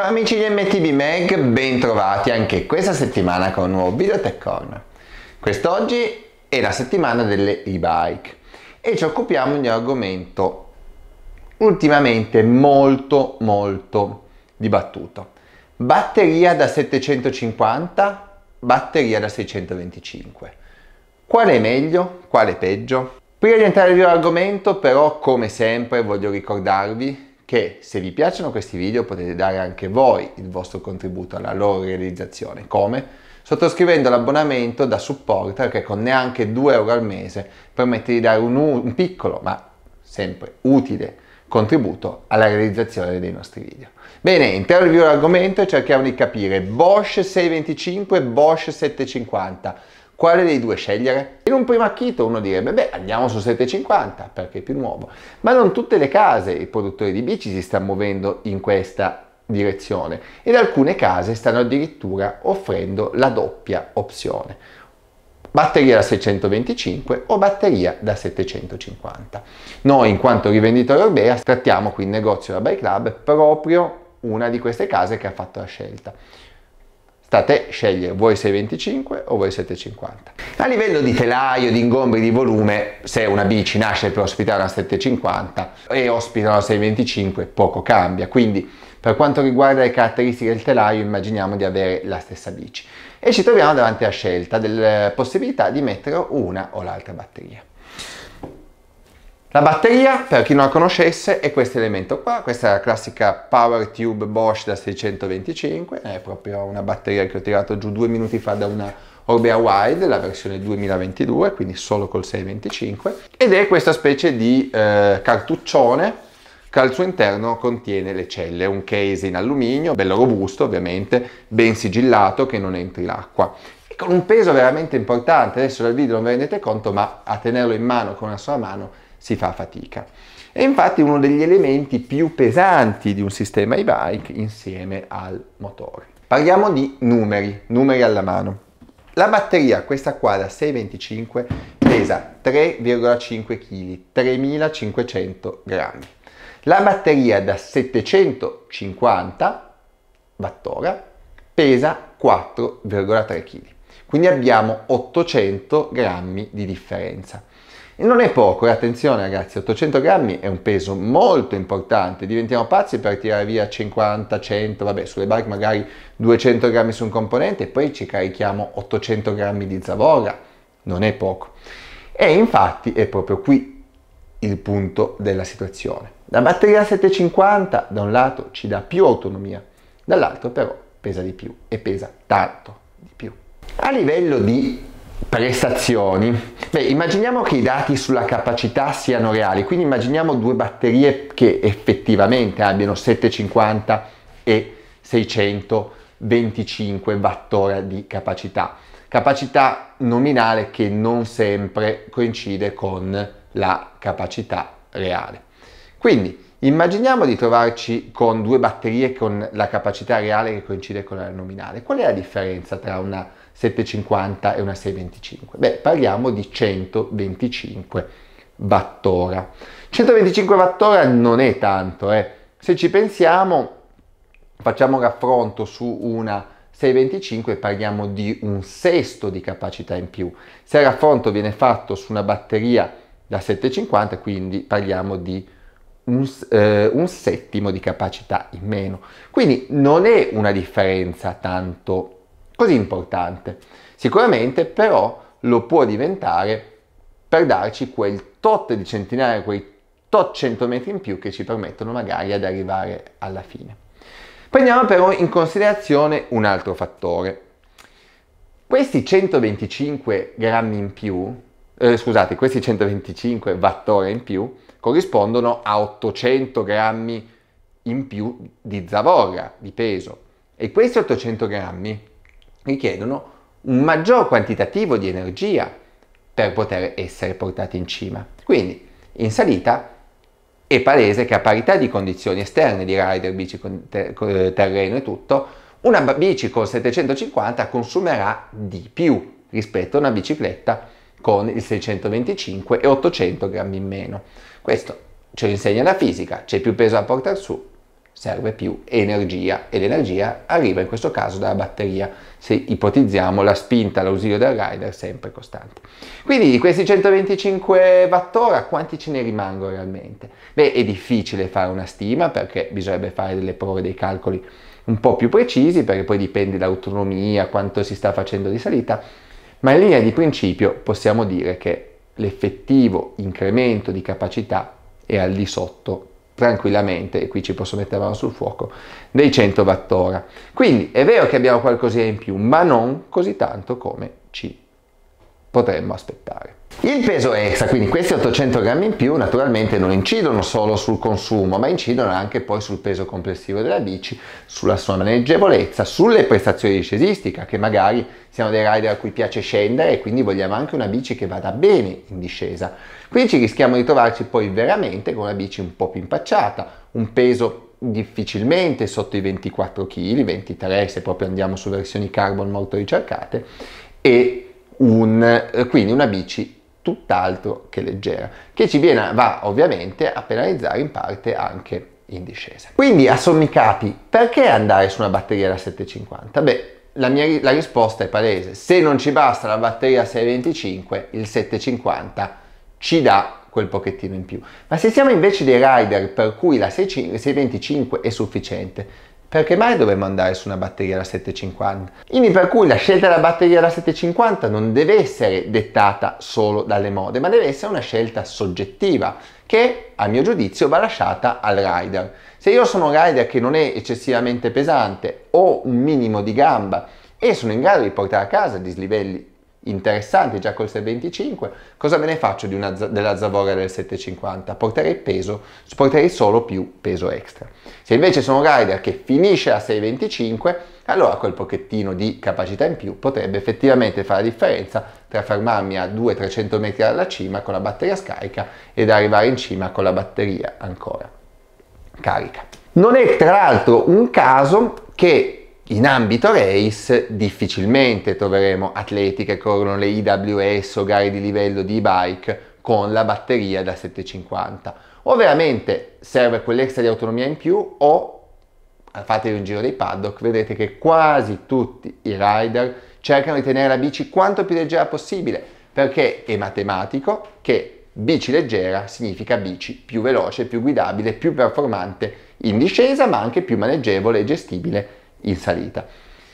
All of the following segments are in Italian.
Ciao amici di MTB Mag, bentrovati anche questa settimana con un nuovo video Tech Corner. Quest'oggi è la settimana delle e-bike e ci occupiamo di un argomento ultimamente molto molto dibattuto. Batteria da 750, batteria da 625. Quale è meglio? Quale è peggio? Prima di entrare nell'argomento però come sempre voglio ricordarvi che se vi piacciono questi video potete dare anche voi il vostro contributo alla loro realizzazione. Come? Sottoscrivendo l'abbonamento da supporter che con neanche 2 euro al mese permette di dare un, un piccolo ma sempre utile contributo alla realizzazione dei nostri video. Bene, interview l'argomento e cerchiamo di capire Bosch 625 e Bosch 750 quale dei due scegliere? In un primo acchito uno direbbe, beh, andiamo su 750 perché è più nuovo. Ma non tutte le case e i produttori di bici si stanno muovendo in questa direzione ed alcune case stanno addirittura offrendo la doppia opzione. Batteria da 625 o batteria da 750. Noi in quanto rivenditori Orbea trattiamo qui in negozio da Bike Lab proprio una di queste case che ha fatto la scelta. Sta a te scegliere, vuoi 6,25 o vuoi 7,50. A livello di telaio, di ingombri, di volume, se una bici nasce per ospitare una 7,50 e ospita una 6,25 poco cambia. Quindi per quanto riguarda le caratteristiche del telaio immaginiamo di avere la stessa bici e ci troviamo davanti alla scelta della possibilità di mettere una o l'altra batteria. La batteria, per chi non la conoscesse, è questo elemento qua, questa è la classica Power Tube Bosch da 625, è proprio una batteria che ho tirato giù due minuti fa da una Orbea Wide, la versione 2022, quindi solo col 625, ed è questa specie di eh, cartuccione che al suo interno contiene le celle, un case in alluminio, bello robusto ovviamente, ben sigillato che non entri l'acqua con un peso veramente importante, adesso dal video non vi rendete conto, ma a tenerlo in mano con una sola mano si fa fatica. È infatti uno degli elementi più pesanti di un sistema e-bike insieme al motore. Parliamo di numeri, numeri alla mano. La batteria, questa qua da 625, pesa 3,5 kg, 3500 grammi. La batteria da 750 wattora pesa 4,3 kg. Quindi abbiamo 800 grammi di differenza. Non è poco, e eh, attenzione ragazzi, 800 grammi è un peso molto importante, diventiamo pazzi per tirare via 50, 100, vabbè, sulle barche magari 200 grammi su un componente e poi ci carichiamo 800 grammi di zavorra, non è poco. E infatti è proprio qui il punto della situazione. La batteria 750 da un lato ci dà più autonomia, dall'altro però pesa di più e pesa tanto di più. A livello di prestazioni. Beh, immaginiamo che i dati sulla capacità siano reali, quindi immaginiamo due batterie che effettivamente abbiano 750 e 625 wattora di capacità. Capacità nominale che non sempre coincide con la capacità reale. Quindi immaginiamo di trovarci con due batterie con la capacità reale che coincide con la nominale. Qual è la differenza tra una 750 e una 625. Beh, parliamo di 125 wattora. 125 wattora non è tanto, eh. Se ci pensiamo, facciamo un raffronto su una 625 parliamo di un sesto di capacità in più. Se il raffronto viene fatto su una batteria da 750, quindi parliamo di un, eh, un settimo di capacità in meno. Quindi non è una differenza tanto così importante. Sicuramente però lo può diventare per darci quel tot di centinaia, quei tot 100 metri in più che ci permettono magari ad arrivare alla fine. Prendiamo però in considerazione un altro fattore. Questi 125 grammi in più, eh, scusate, questi 125 wattore in più corrispondono a 800 grammi in più di zavorra, di peso. E questi 800 grammi richiedono un maggior quantitativo di energia per poter essere portati in cima. Quindi in salita è palese che a parità di condizioni esterne di rider, bici con ter eh, terreno e tutto, una bici con 750 consumerà di più rispetto a una bicicletta con il 625 e 800 grammi in meno. Questo ce lo insegna la fisica, c'è più peso da portare su, serve più energia e l'energia arriva in questo caso dalla batteria se ipotizziamo la spinta all'ausilio del rider sempre costante quindi di questi 125 watt quanti ce ne rimangono realmente? beh è difficile fare una stima perché bisognerebbe fare delle prove dei calcoli un po' più precisi perché poi dipende dall'autonomia quanto si sta facendo di salita ma in linea di principio possiamo dire che l'effettivo incremento di capacità è al di sotto tranquillamente, e qui ci posso mettere mano sul fuoco, dei 100 wattora. Quindi è vero che abbiamo qualcosina in più, ma non così tanto come ci potremmo aspettare. Il peso extra, quindi questi 800 grammi in più naturalmente non incidono solo sul consumo, ma incidono anche poi sul peso complessivo della bici, sulla sua maneggevolezza, sulle prestazioni di scesistica, che magari siamo dei rider a cui piace scendere e quindi vogliamo anche una bici che vada bene in discesa. Qui ci rischiamo di trovarci poi veramente con una bici un po' più impacciata, un peso difficilmente sotto i 24 kg, 23 se proprio andiamo su versioni carbon molto ricercate, e un, quindi una bici tutt'altro che leggera, che ci viene, va ovviamente a penalizzare in parte anche in discesa. Quindi a sommi capi, perché andare su una batteria da 750? Beh, la, mia, la risposta è palese, se non ci basta la batteria 625, il 750 ci dà quel pochettino in più. Ma se siamo invece dei rider per cui la 625 è sufficiente, perché mai dovremmo andare su una batteria a 750? Quindi per cui la scelta della batteria a 750 non deve essere dettata solo dalle mode, ma deve essere una scelta soggettiva che a mio giudizio va lasciata al rider. Se io sono un rider che non è eccessivamente pesante, ho un minimo di gamba e sono in grado di portare a casa dislivelli interessanti già col 625, cosa me ne faccio di una, della zavorra del 750? Porterei peso, porterei solo più peso extra. Se invece sono un rider che finisce a 625, allora quel pochettino di capacità in più potrebbe effettivamente fare la differenza tra fermarmi a 200-300 metri dalla cima con la batteria scarica ed arrivare in cima con la batteria ancora carica. Non è tra l'altro un caso che in ambito race difficilmente troveremo atleti che corrono le IWS o gare di livello di e bike con la batteria da 750. O veramente serve quell'extra di autonomia in più o fatevi un giro dei paddock, vedete che quasi tutti i rider cercano di tenere la bici quanto più leggera possibile, perché è matematico che bici leggera significa bici più veloce, più guidabile, più performante in discesa, ma anche più maneggevole e gestibile in salita.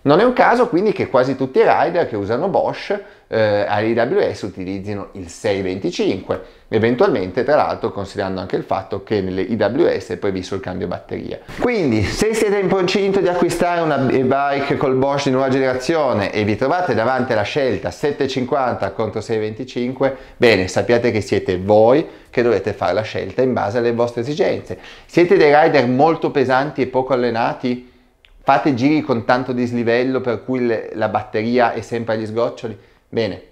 Non è un caso quindi che quasi tutti i rider che usano Bosch eh, all'IWS utilizzino il 625, eventualmente tra l'altro considerando anche il fatto che nelle IWS è previsto il cambio batteria. Quindi se siete in procinto di acquistare una bike col Bosch di nuova generazione e vi trovate davanti alla scelta 750 contro 625, bene sappiate che siete voi che dovete fare la scelta in base alle vostre esigenze. Siete dei rider molto pesanti e poco allenati? fate giri con tanto dislivello per cui le, la batteria è sempre agli sgoccioli, bene,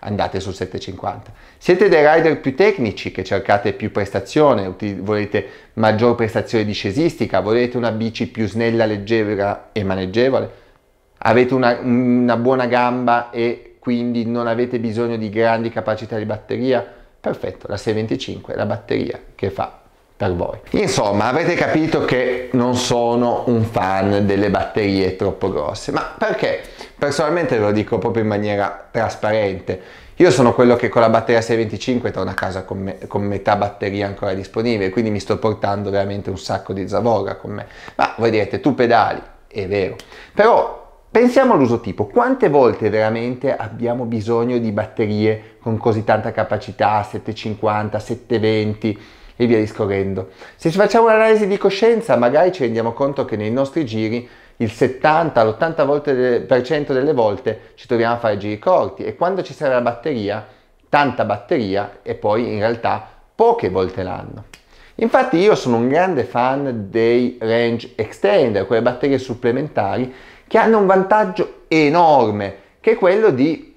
andate sul 750. Siete dei rider più tecnici che cercate più prestazione, volete maggior prestazione discesistica, volete una bici più snella, leggera e maneggevole, avete una, una buona gamba e quindi non avete bisogno di grandi capacità di batteria, perfetto, la 625 è la batteria che fa per voi. Insomma, avete capito che non sono un fan delle batterie troppo grosse, ma perché? Personalmente ve lo dico proprio in maniera trasparente. Io sono quello che con la batteria 625 torna a casa con, me, con, metà batteria ancora disponibile, quindi mi sto portando veramente un sacco di zavorra con me. Ma voi direte, tu pedali, è vero. Però pensiamo all'uso tipo, quante volte veramente abbiamo bisogno di batterie con così tanta capacità, 750, 720? e via discorrendo. Se ci facciamo un'analisi di coscienza, magari ci rendiamo conto che nei nostri giri il 70-80% delle volte ci troviamo a fare giri corti e quando ci serve la batteria, tanta batteria e poi in realtà poche volte l'anno. Infatti io sono un grande fan dei range extender, quelle batterie supplementari che hanno un vantaggio enorme, che è quello di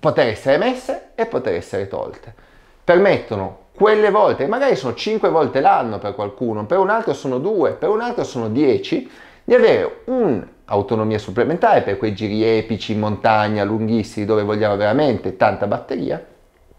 poter essere messe e poter essere tolte. Permettono quelle volte, magari sono 5 volte l'anno per qualcuno, per un altro sono 2, per un altro sono 10, di avere un'autonomia supplementare per quei giri epici, montagna, lunghissimi, dove vogliamo veramente tanta batteria,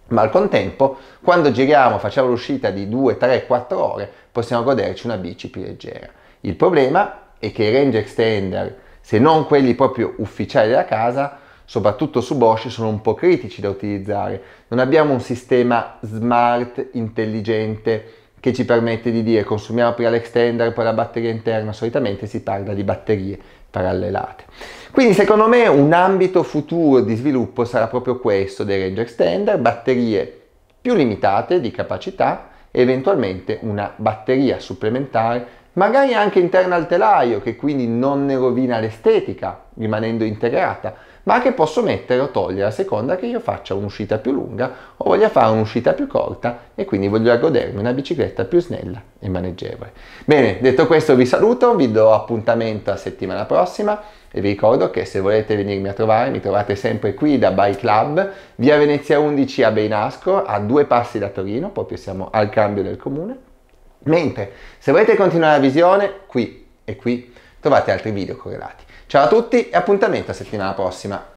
ma al contempo, quando giriamo, facciamo l'uscita di 2, 3, 4 ore, possiamo goderci una bici più leggera. Il problema è che i range extender, se non quelli proprio ufficiali della casa, soprattutto su Bosch, sono un po' critici da utilizzare. Non abbiamo un sistema smart, intelligente, che ci permette di dire consumiamo prima l'extender poi la batteria interna, solitamente si parla di batterie parallelate. Quindi secondo me un ambito futuro di sviluppo sarà proprio questo dei range extender, batterie più limitate di capacità e eventualmente una batteria supplementare, magari anche interna al telaio che quindi non ne rovina l'estetica rimanendo integrata, ma che posso mettere o togliere a seconda che io faccia un'uscita più lunga o voglia fare un'uscita più corta e quindi voglio ecco, godermi una bicicletta più snella e maneggevole. Bene, detto questo vi saluto, vi do appuntamento a settimana prossima e vi ricordo che se volete venirmi a trovare mi trovate sempre qui da Bike Club, via Venezia 11 a Beinasco, a due passi da Torino, proprio siamo al cambio del comune. Mentre se volete continuare la visione, qui e qui trovate altri video correlati. Ciao a tutti e appuntamento a settimana prossima.